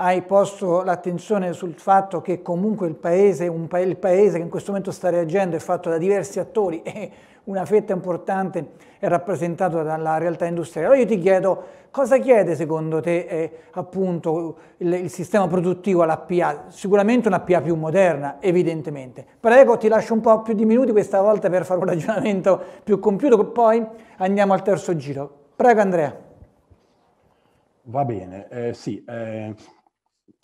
hai posto l'attenzione sul fatto che comunque il paese, pa il paese, che in questo momento sta reagendo è fatto da diversi attori e una fetta importante è rappresentata dalla realtà industriale. Allora io ti chiedo cosa chiede secondo te eh, appunto il, il, sistema produttivo alla PA? Sicuramente una PA più moderna, evidentemente. Prego, ti lascio un po' più di minuti questa volta per fare un ragionamento più compiuto, poi andiamo al terzo giro. Prego Andrea. Va bene, eh, sì. Eh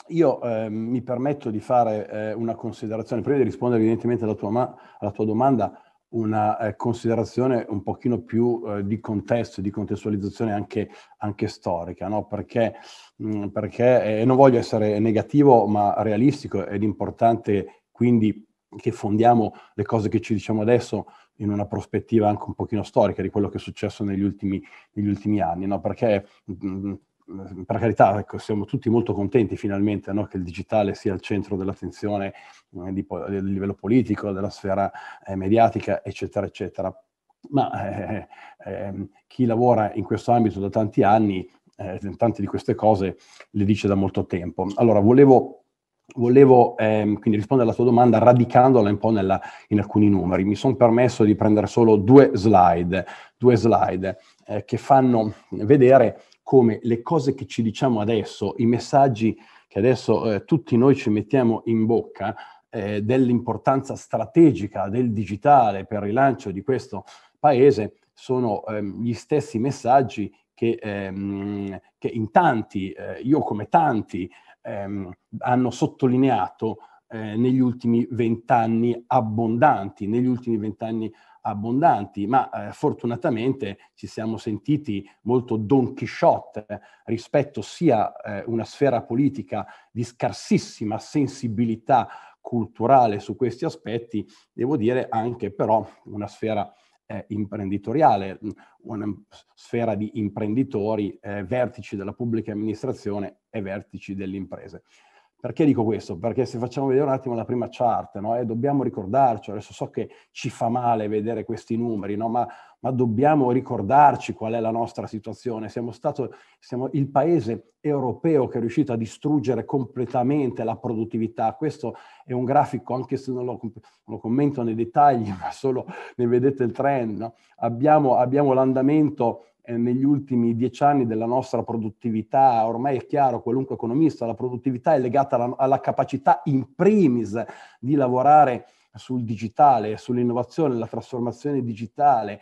io eh, mi permetto di fare eh, una considerazione, prima di rispondere evidentemente alla tua, ma- alla tua domanda, una eh, considerazione un pochino più eh, di contesto, di contestualizzazione anche, anche storica, no? perché, mh, mm, perché eh, non voglio essere negativo, ma realistico ed importante quindi che fondiamo le cose che ci diciamo adesso in una prospettiva anche un pochino storica di quello che è successo negli ultimi, negli ultimi anni, no? perché mh, mm, mm, per carità, ecco, siamo tutti molto contenti finalmente no, che il digitale sia al centro dell'attenzione eh, di, del livello politico, della sfera eh, mediatica, eccetera, eccetera. Ma eh, eh ehm, chi lavora in questo ambito da tanti anni, eh, tante di queste cose le dice da molto tempo. Allora, volevo Volevo ehm, quindi rispondere alla tua domanda radicandola un po' nella, in alcuni numeri. Mi sono permesso di prendere solo due slide, due slide eh, che fanno vedere come le cose che ci diciamo adesso, i messaggi che adesso eh, tutti noi ci mettiamo in bocca eh, dell'importanza strategica del digitale per il rilancio di questo paese, sono ehm, gli stessi messaggi che, ehm, che in tanti, eh, io come tanti, ehm, hanno sottolineato eh, negli ultimi vent'anni abbondanti, negli ultimi vent'anni abbondanti, ma eh, fortunatamente ci siamo sentiti molto Don Quixote eh, rispetto sia a eh, una sfera politica di scarsissima sensibilità culturale su questi aspetti, devo dire anche però una sfera eh, imprenditoriale, mm, una sfera di imprenditori, eh, vertici della pubblica amministrazione e vertici delle imprese. Perché dico questo? Perché se facciamo vedere un attimo la prima chart, no? eh, dobbiamo ricordarci, adesso so che ci fa male vedere questi numeri, no? ma, ma, dobbiamo ricordarci qual è la nostra situazione. Siamo stato siamo il paese europeo che è riuscito a distruggere completamente la produttività. Questo è un grafico, anche se non lo, non lo commento nei dettagli, ma solo ne vedete il trend. No? Abbiamo, abbiamo l'andamento eh, negli ultimi dieci anni della nostra produttività, ormai è chiaro, qualunque economista, la produttività è legata alla, alla capacità in primis di lavorare sul digitale, sull'innovazione, la trasformazione digitale,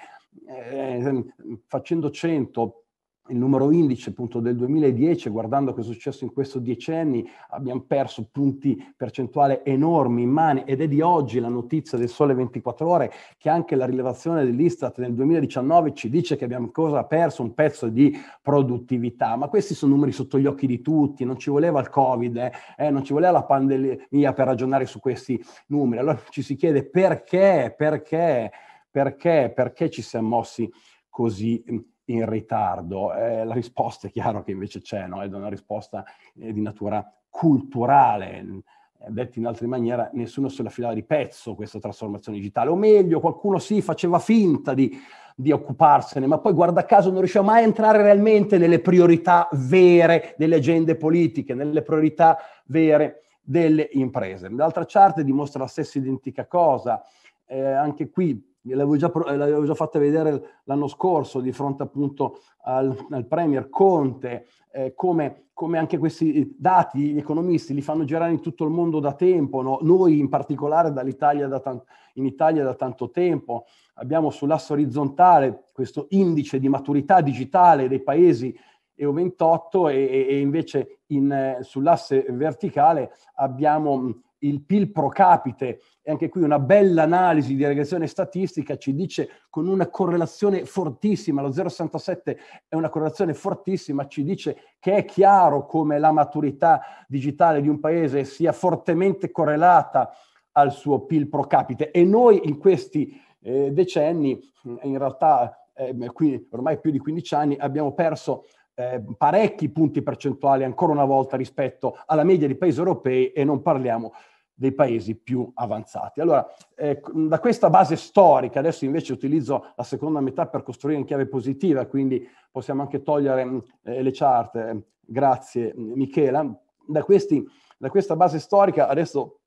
eh, facendo 100, il numero indice appunto del 2010, guardando cosa è successo in questi decenni, abbiamo perso punti percentuali enormi in mani ed è di oggi la notizia del Sole 24 Ore che anche la rilevazione dell'Istat nel 2019 ci dice che abbiamo ancora perso un pezzo di produttività, ma questi sono numeri sotto gli occhi di tutti, non ci voleva il Covid, eh? Eh, non ci voleva la pandemia per ragionare su questi numeri. Allora ci si chiede perché, perché, perché, perché ci siamo mossi così mm, in ritardo? Eh, la risposta è chiaro che invece c'è, no? è una risposta eh, di natura culturale. Eh, Detto in altre maniere, nessuno se la filava di pezzo questa trasformazione digitale, o meglio, qualcuno sì, faceva finta di, di occuparsene, ma poi guarda caso non riusciva mai a entrare realmente nelle priorità vere delle agende politiche, nelle priorità vere delle imprese. L'altra chart dimostra la stessa identica cosa, eh, anche qui L'avevo già, l'avevo già fatta vedere l'anno scorso di fronte appunto al, al Premier Conte, eh, come, come, anche questi dati gli economisti li fanno girare in tutto il mondo da tempo, no? noi in particolare dall'Italia da tan- in Italia da tanto tempo. Abbiamo sull'asse orizzontale questo indice di maturità digitale dei paesi EU28 e, e invece in, eh, sull'asse verticale abbiamo il PIL pro capite, e anche qui una bella analisi di regressione statistica ci dice con una correlazione fortissima, lo 0,67 è una correlazione fortissima, ci dice che è chiaro come la maturità digitale di un paese sia fortemente correlata al suo PIL pro capite e noi in questi eh, decenni, eh, in realtà eh, qui, ormai più di 15 anni, abbiamo perso eh, parecchi punti percentuali ancora una volta rispetto alla media dei paesi europei e non parliamo dei paesi più avanzati. Allora, eh, da questa base storica, adesso invece utilizzo la seconda metà per costruire in chiave positiva, quindi possiamo anche togliere eh, le chart, eh, grazie Michela, da, questi, da questa base storica adesso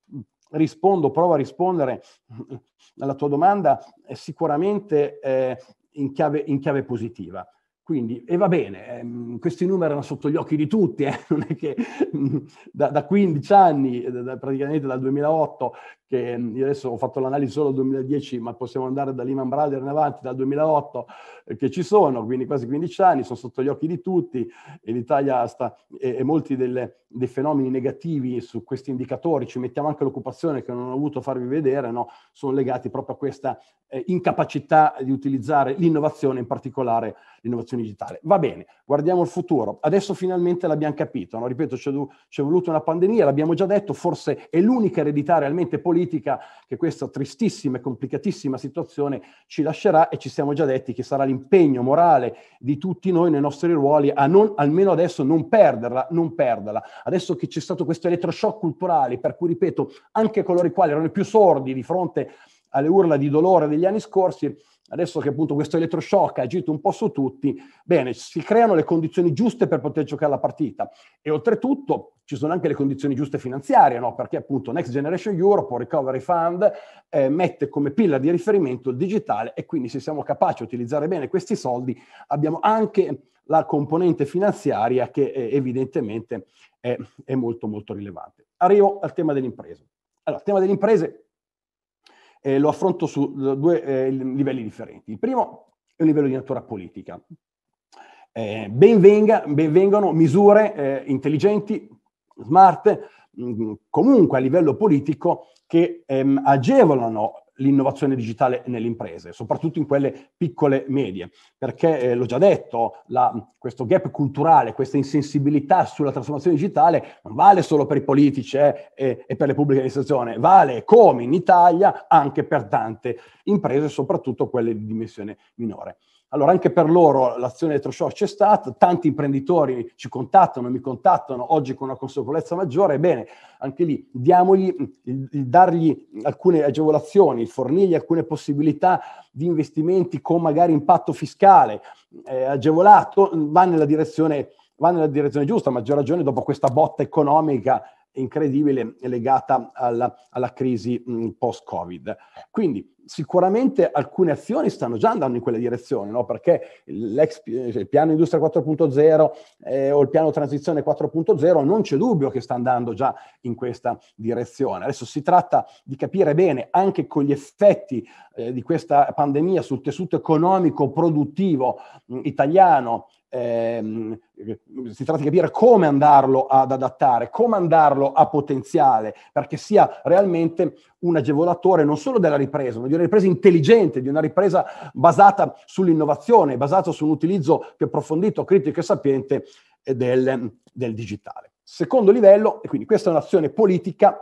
rispondo, provo a rispondere alla tua domanda, sicuramente eh, in, chiave, in chiave positiva. Quindi, e va bene, ehm, questi numeri erano sotto gli occhi di tutti, eh? non è che mm, da, da, 15 anni, eh, da, praticamente dal 2008, che mm, io adesso ho fatto l'analisi solo dal 2010, ma possiamo andare da Lehman Brothers in avanti, dal 2008, eh, che ci sono, quindi quasi 15 anni, sono sotto gli occhi di tutti, e l'Italia sta, e, e molti delle, dei fenomeni negativi su questi indicatori, ci mettiamo anche l'occupazione che non ho voluto farvi vedere, no? sono legati proprio a questa eh, incapacità di utilizzare l'innovazione, in particolare l'innovazione transizione digitale. Va bene, guardiamo il futuro. Adesso finalmente l'abbiamo capito, no? ripeto, c'è, c'è voluta una pandemia, l'abbiamo già detto, forse è l'unica eredità realmente politica che questa tristissima e complicatissima situazione ci lascerà e ci siamo già detti che sarà l'impegno morale di tutti noi nei nostri ruoli a non, almeno adesso, non perderla, non perderla. Adesso che c'è stato questo elettroshock culturale, per cui, ripeto, anche coloro i quali erano più sordi di fronte alle urla di dolore degli anni scorsi, adesso che appunto questo elettroshock ha agito un po' su tutti, bene, si creano le condizioni giuste per poter giocare la partita e oltretutto ci sono anche le condizioni giuste finanziarie, no? perché appunto Next Generation Europe, Recovery Fund, eh, mette come pillar di riferimento il digitale e quindi se siamo capaci di utilizzare bene questi soldi abbiamo anche la componente finanziaria che eh, evidentemente è, è molto molto rilevante. Arrivo al tema delle imprese. Allora, il tema delle imprese eh, lo affronto su eh, due eh, livelli differenti. Il primo è un livello di natura politica. Eh, ben, venga, ben vengano misure eh, intelligenti, smart, mh, mm, comunque a livello politico, che ehm, agevolano l'innovazione digitale nelle imprese, soprattutto in quelle piccole e medie, perché eh, l'ho già detto, la, questo gap culturale, questa insensibilità sulla trasformazione digitale non vale solo per i politici eh, e, e, per le pubbliche amministrazioni, vale come in Italia anche per tante imprese, soprattutto quelle di dimensione minore. Allora anche per loro l'azione elettroshock c'è stata, tanti imprenditori ci contattano, mi contattano oggi con una consapevolezza maggiore, Ebbene, anche lì diamogli, mm, il, il dargli alcune agevolazioni, fornirgli alcune possibilità di investimenti con magari impatto fiscale eh, agevolato, mm, va nella, va nella direzione giusta, a maggior ragione dopo questa botta economica incredibile legata alla, alla crisi mh, mm, post-Covid. Quindi sicuramente alcune azioni stanno già andando in quella direzione, no? perché cioè, il piano industria 4.0 eh, o il piano transizione 4.0 non c'è dubbio che sta andando già in questa direzione. Adesso si tratta di capire bene anche con gli effetti eh, di questa pandemia sul tessuto economico produttivo mh, mm, italiano, eh, si tratta di capire come andarlo ad adattare, come andarlo a potenziare perché sia realmente un agevolatore non solo della ripresa, ma di una ripresa intelligente, di una ripresa basata sull'innovazione, basata su un utilizzo più approfondito, critico e sapiente eh, del, del digitale. Secondo livello, e quindi questa è un'azione politica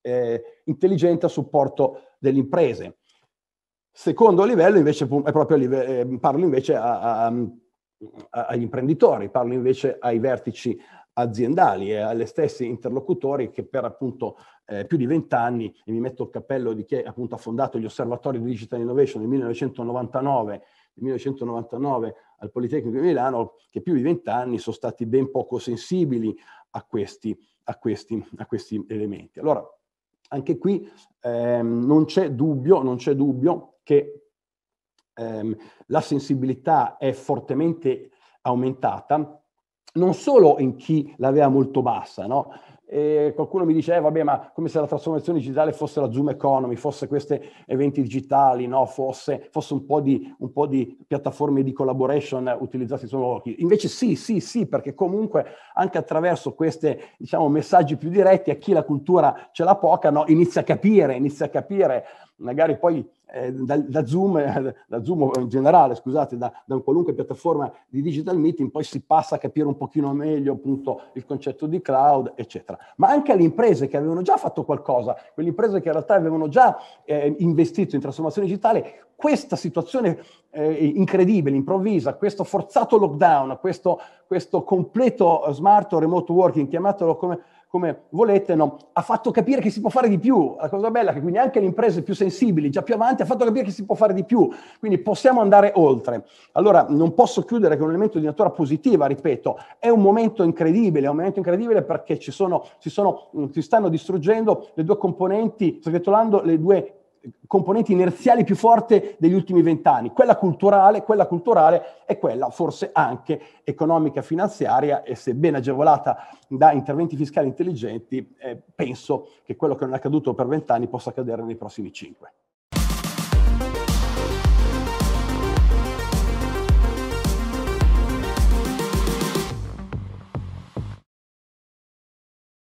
eh, intelligente a supporto delle imprese. Secondo livello invece è proprio livello, eh, parlo invece a, a, a, agli imprenditori, parlo invece ai vertici aziendali e eh, alle stesse interlocutori che per appunto eh, più di vent'anni, e mi metto il cappello di chi appunto ha fondato gli osservatori di Digital Innovation nel 1999 nel 1999 al Politecnico di Milano, che più di vent'anni sono stati ben poco sensibili a questi, a questi, a questi elementi. Allora, anche qui ehm, non c'è dubbio, non c'è dubbio che ehm, la sensibilità è fortemente aumentata non solo in chi l'aveva molto bassa, no? E qualcuno mi dice, eh, vabbè, ma come se la trasformazione digitale fosse la Zoom Economy, fosse questi eventi digitali, no? fosse, fosse un, po di, un, po di, piattaforme di collaboration utilizzate solo occhi. Invece sì, sì, sì, perché comunque anche attraverso questi diciamo, messaggi più diretti a chi la cultura ce l'ha poca, no? inizia a capire, inizia a capire, magari poi eh, da, da, Zoom, eh, da Zoom in generale, scusate, da, da qualunque piattaforma di digital meeting, poi si passa a capire un pochino meglio appunto il concetto di cloud, eccetera. Ma anche alle imprese che avevano già fatto qualcosa, quelle imprese che in realtà avevano già eh, investito in trasformazione digitale, questa situazione eh, incredibile, improvvisa, questo forzato lockdown, questo, questo completo smart remote working, chiamatelo come come volete, no? ha fatto capire che si può fare di più. La cosa bella è che quindi anche le imprese più sensibili, già più avanti, ha fatto capire che si può fare di più. Quindi possiamo andare oltre. Allora, non posso chiudere con un elemento di natura positiva, ripeto, è un momento incredibile, è un momento incredibile perché ci sono, si, sono, si stanno distruggendo le due componenti, sto le due componenti inerziali più forte degli ultimi vent'anni, quella culturale, quella culturale e quella forse anche economica finanziaria e se ben agevolata da interventi fiscali intelligenti, eh, penso che quello che non è accaduto per vent'anni possa accadere nei prossimi cinque.